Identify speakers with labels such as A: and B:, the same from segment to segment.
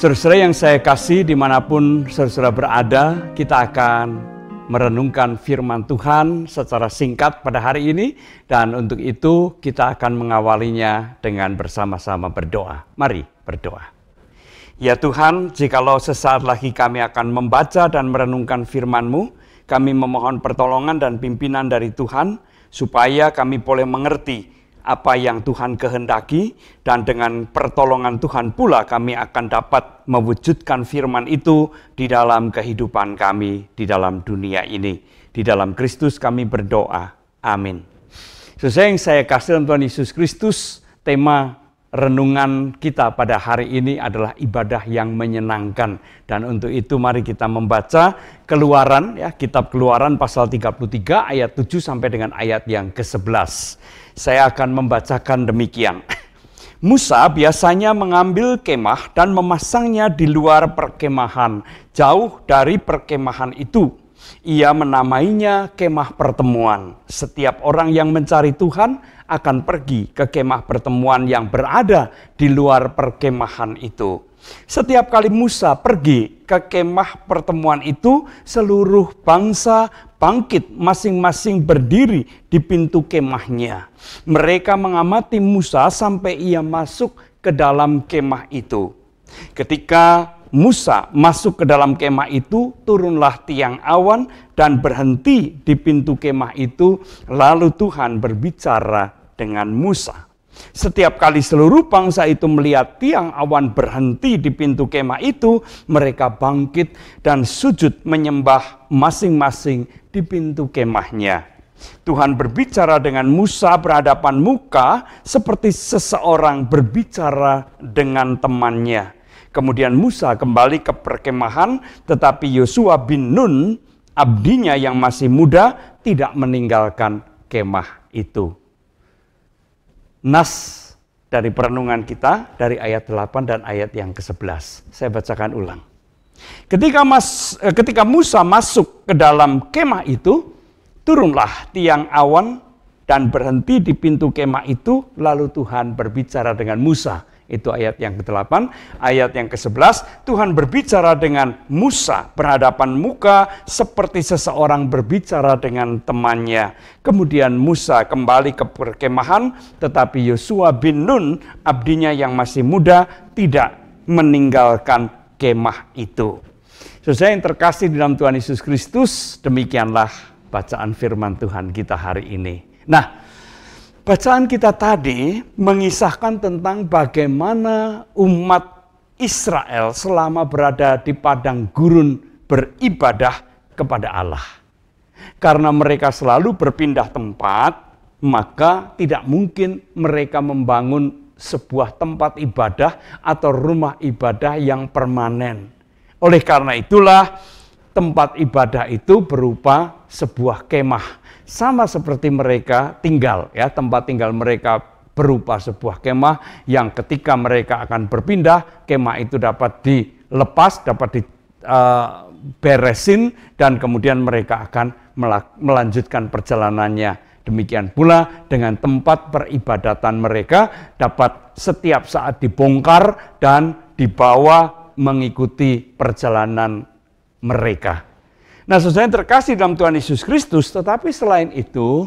A: Saudara yang saya kasih dimanapun saudara berada, kita akan merenungkan firman Tuhan secara singkat pada hari ini. Dan untuk itu kita akan mengawalinya dengan bersama-sama berdoa. Mari berdoa. Ya Tuhan, jikalau sesaat lagi kami akan membaca dan merenungkan firman-Mu, kami memohon pertolongan dan pimpinan dari Tuhan, supaya kami boleh mengerti apa yang Tuhan kehendaki dan dengan pertolongan Tuhan pula kami akan dapat mewujudkan firman itu di dalam kehidupan kami di dalam dunia ini. Di dalam Kristus kami berdoa. Amin. Sesuai yang saya kasih Tuhan Yesus Kristus, tema renungan kita pada hari ini adalah ibadah yang menyenangkan dan untuk itu mari kita membaca Keluaran ya kitab Keluaran pasal 33 ayat 7 sampai dengan ayat yang ke-11. Saya akan membacakan demikian. Musa biasanya mengambil kemah dan memasangnya di luar perkemahan, jauh dari perkemahan itu. Ia menamainya kemah pertemuan. Setiap orang yang mencari Tuhan akan pergi ke kemah pertemuan yang berada di luar perkemahan itu. Setiap kali Musa pergi ke kemah pertemuan itu, seluruh bangsa bangkit masing-masing berdiri di pintu kemahnya. Mereka mengamati Musa sampai ia masuk ke dalam kemah itu. Ketika Musa masuk ke dalam kemah itu, turunlah tiang awan dan berhenti di pintu kemah itu. Lalu Tuhan berbicara dengan Musa. Setiap kali seluruh bangsa itu melihat tiang awan berhenti di pintu kemah itu, mereka bangkit dan sujud menyembah masing-masing di pintu kemahnya. Tuhan berbicara dengan Musa berhadapan muka seperti seseorang berbicara dengan temannya. Kemudian Musa kembali ke perkemahan, tetapi Yosua bin Nun, abdinya yang masih muda, tidak meninggalkan kemah itu nas dari perenungan kita dari ayat 8 dan ayat yang ke-11. Saya bacakan ulang. Ketika mas, eh, ketika Musa masuk ke dalam kemah itu, turunlah tiang awan dan berhenti di pintu kemah itu, lalu Tuhan berbicara dengan Musa itu ayat yang ke-8. Ayat yang ke-11, Tuhan berbicara dengan Musa berhadapan muka seperti seseorang berbicara dengan temannya. Kemudian Musa kembali ke perkemahan, tetapi Yosua bin Nun, abdinya yang masih muda, tidak meninggalkan kemah itu. Sesuai yang terkasih di dalam Tuhan Yesus Kristus, demikianlah bacaan firman Tuhan kita hari ini. Nah, Bacaan kita tadi mengisahkan tentang bagaimana umat Israel selama berada di padang gurun beribadah kepada Allah. Karena mereka selalu berpindah tempat, maka tidak mungkin mereka membangun sebuah tempat ibadah atau rumah ibadah yang permanen. Oleh karena itulah, tempat ibadah itu berupa sebuah kemah sama seperti mereka tinggal ya tempat tinggal mereka berupa sebuah kemah yang ketika mereka akan berpindah, kemah itu dapat dilepas, dapat diberesin, eh, uh, dan kemudian mereka akan melanjutkan perjalanannya. Demikian pula dengan tempat peribadatan mereka dapat setiap saat dibongkar dan dibawa mengikuti perjalanan mereka. Nah, saudara yang terkasih dalam Tuhan Yesus Kristus, tetapi selain itu,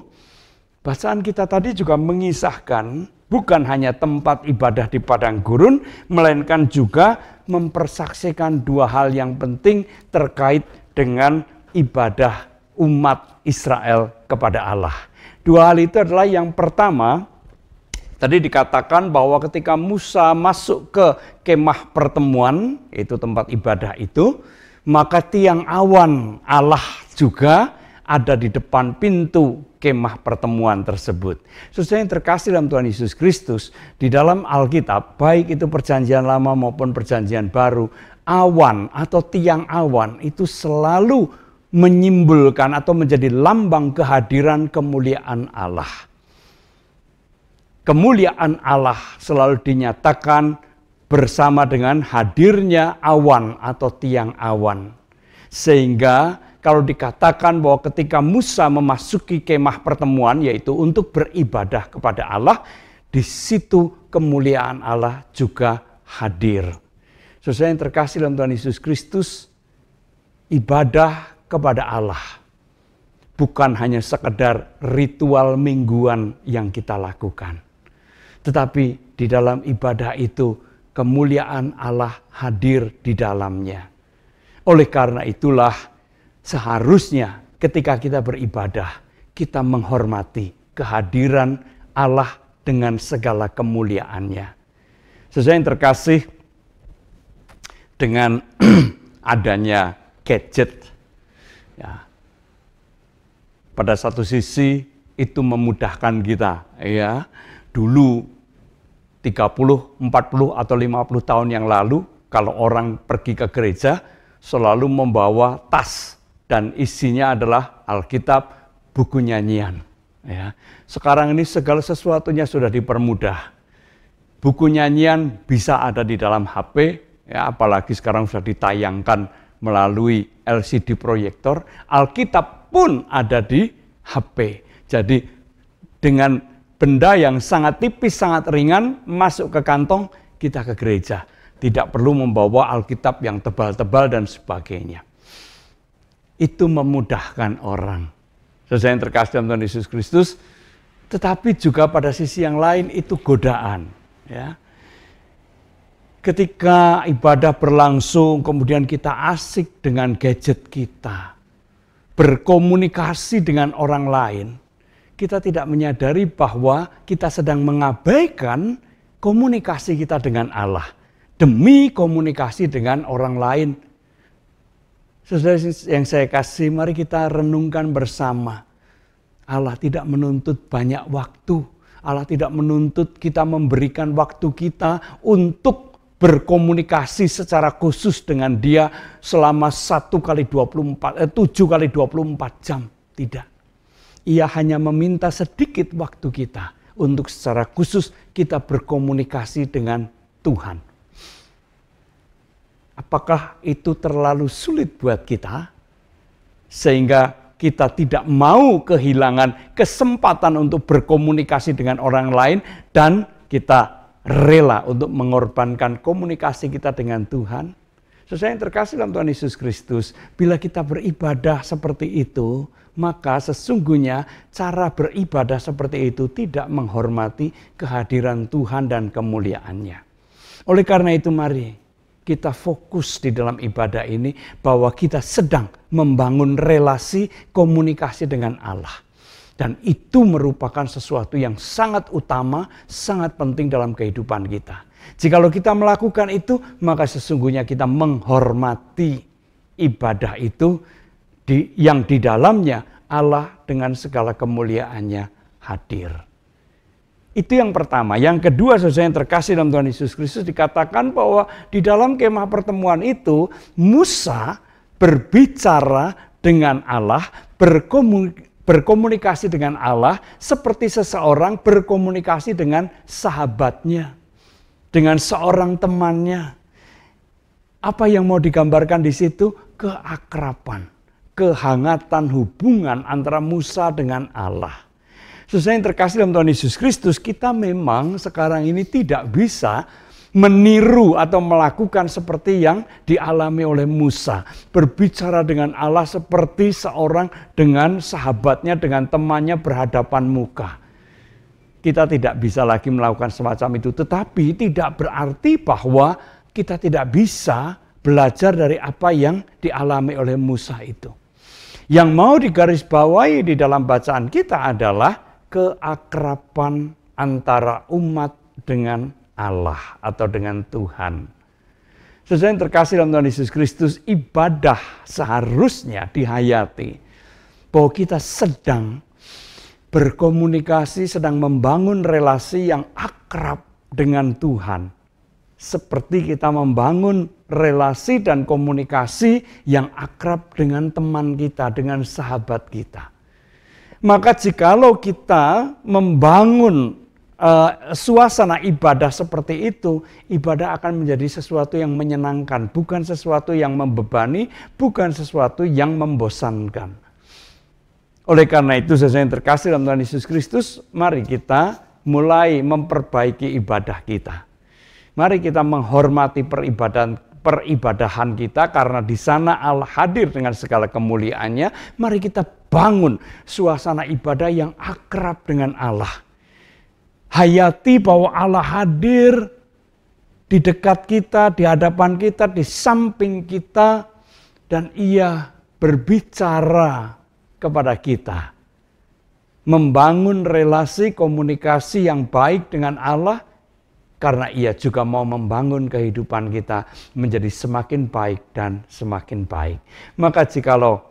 A: bacaan kita tadi juga mengisahkan bukan hanya tempat ibadah di padang gurun, melainkan juga mempersaksikan dua hal yang penting terkait dengan ibadah umat Israel kepada Allah. Dua hal itu adalah yang pertama, Tadi dikatakan bahwa ketika Musa masuk ke kemah pertemuan, itu tempat ibadah itu, maka tiang awan Allah juga ada di depan pintu kemah pertemuan tersebut. Sesuai yang terkasih dalam Tuhan Yesus Kristus, di dalam Alkitab, baik itu perjanjian lama maupun perjanjian baru, awan atau tiang awan itu selalu menyimbolkan atau menjadi lambang kehadiran kemuliaan Allah kemuliaan Allah selalu dinyatakan bersama dengan hadirnya awan atau tiang awan. Sehingga kalau dikatakan bahwa ketika Musa memasuki kemah pertemuan yaitu untuk beribadah kepada Allah, di situ kemuliaan Allah juga hadir. Saudara yang terkasih dalam Tuhan Yesus Kristus, ibadah kepada Allah bukan hanya sekedar ritual mingguan yang kita lakukan. Tetapi di dalam ibadah itu kemuliaan Allah hadir di dalamnya. Oleh karena itulah seharusnya ketika kita beribadah, kita menghormati kehadiran Allah dengan segala kemuliaannya. Sesuai yang terkasih dengan adanya gadget, ya, pada satu sisi itu memudahkan kita, ya. Dulu 30, 40 atau 50 tahun yang lalu kalau orang pergi ke gereja selalu membawa tas dan isinya adalah Alkitab, buku nyanyian. Ya. Sekarang ini segala sesuatunya sudah dipermudah. Buku nyanyian bisa ada di dalam HP, ya, apalagi sekarang sudah ditayangkan melalui LCD proyektor. Alkitab pun ada di HP. Jadi dengan benda yang sangat tipis, sangat ringan masuk ke kantong kita ke gereja. Tidak perlu membawa Alkitab yang tebal-tebal dan sebagainya. Itu memudahkan orang. sesuai yang terkasih dalam Tuhan Yesus Kristus, tetapi juga pada sisi yang lain itu godaan. Ya. Ketika ibadah berlangsung, kemudian kita asik dengan gadget kita, berkomunikasi dengan orang lain, kita tidak menyadari bahwa kita sedang mengabaikan komunikasi kita dengan Allah demi komunikasi dengan orang lain. Sesuai yang saya kasih, mari kita renungkan bersama. Allah tidak menuntut banyak waktu. Allah tidak menuntut kita memberikan waktu kita untuk berkomunikasi secara khusus dengan dia selama 1 kali 24 eh, 7 kali 24 jam. Tidak. Ia hanya meminta sedikit waktu kita untuk secara khusus kita berkomunikasi dengan Tuhan. Apakah itu terlalu sulit buat kita sehingga kita tidak mau kehilangan kesempatan untuk berkomunikasi dengan orang lain dan kita rela untuk mengorbankan komunikasi kita dengan Tuhan? Sesuai yang terkasih dalam Tuhan Yesus Kristus, bila kita beribadah seperti itu, maka sesungguhnya cara beribadah seperti itu tidak menghormati kehadiran Tuhan dan kemuliaannya. Oleh karena itu mari kita fokus di dalam ibadah ini bahwa kita sedang membangun relasi komunikasi dengan Allah. Dan itu merupakan sesuatu yang sangat utama, sangat penting dalam kehidupan kita. Jikalau kita melakukan itu, maka sesungguhnya kita menghormati ibadah itu di, yang di dalamnya Allah dengan segala kemuliaannya hadir. Itu yang pertama. Yang kedua, saudara yang terkasih dalam Tuhan Yesus Kristus dikatakan bahwa di dalam kemah pertemuan itu Musa berbicara dengan Allah, berkomunikasi dengan Allah seperti seseorang berkomunikasi dengan sahabatnya, dengan seorang temannya. Apa yang mau digambarkan di situ? Keakrapan kehangatan hubungan antara Musa dengan Allah. Sesuai yang terkasih dalam Tuhan Yesus Kristus, kita memang sekarang ini tidak bisa meniru atau melakukan seperti yang dialami oleh Musa. Berbicara dengan Allah seperti seorang dengan sahabatnya, dengan temannya berhadapan muka. Kita tidak bisa lagi melakukan semacam itu. Tetapi tidak berarti bahwa kita tidak bisa belajar dari apa yang dialami oleh Musa itu. Yang mau digarisbawahi di dalam bacaan kita adalah keakraban antara umat dengan Allah atau dengan Tuhan. Sesuai yang terkasih dalam Tuhan Yesus Kristus, ibadah seharusnya dihayati bahwa kita sedang berkomunikasi, sedang membangun relasi yang akrab dengan Tuhan seperti kita membangun relasi dan komunikasi yang akrab dengan teman kita, dengan sahabat kita. Maka jikalau kita membangun uh, suasana ibadah seperti itu, ibadah akan menjadi sesuatu yang menyenangkan, bukan sesuatu yang membebani, bukan sesuatu yang membosankan. Oleh karena itu, saya yang terkasih dalam Tuhan Yesus Kristus, mari kita mulai memperbaiki ibadah kita Mari kita menghormati peribadahan peribadahan kita karena di sana Allah hadir dengan segala kemuliaannya. Mari kita bangun suasana ibadah yang akrab dengan Allah. Hayati bahwa Allah hadir di dekat kita, di hadapan kita, di samping kita dan ia berbicara kepada kita. Membangun relasi komunikasi yang baik dengan Allah karena ia juga mau membangun kehidupan kita menjadi semakin baik dan semakin baik. Maka jikalau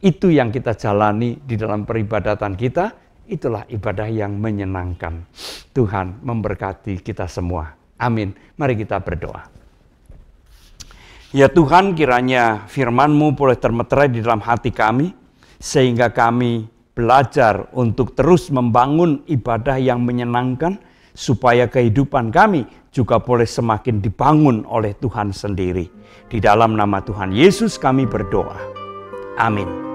A: itu yang kita jalani di dalam peribadatan kita, itulah ibadah yang menyenangkan. Tuhan memberkati kita semua. Amin. Mari kita berdoa. Ya Tuhan kiranya firman-Mu boleh termeterai di dalam hati kami, sehingga kami belajar untuk terus membangun ibadah yang menyenangkan, supaya kehidupan kami juga boleh semakin dibangun oleh Tuhan sendiri. Di dalam nama Tuhan Yesus kami berdoa. Amin.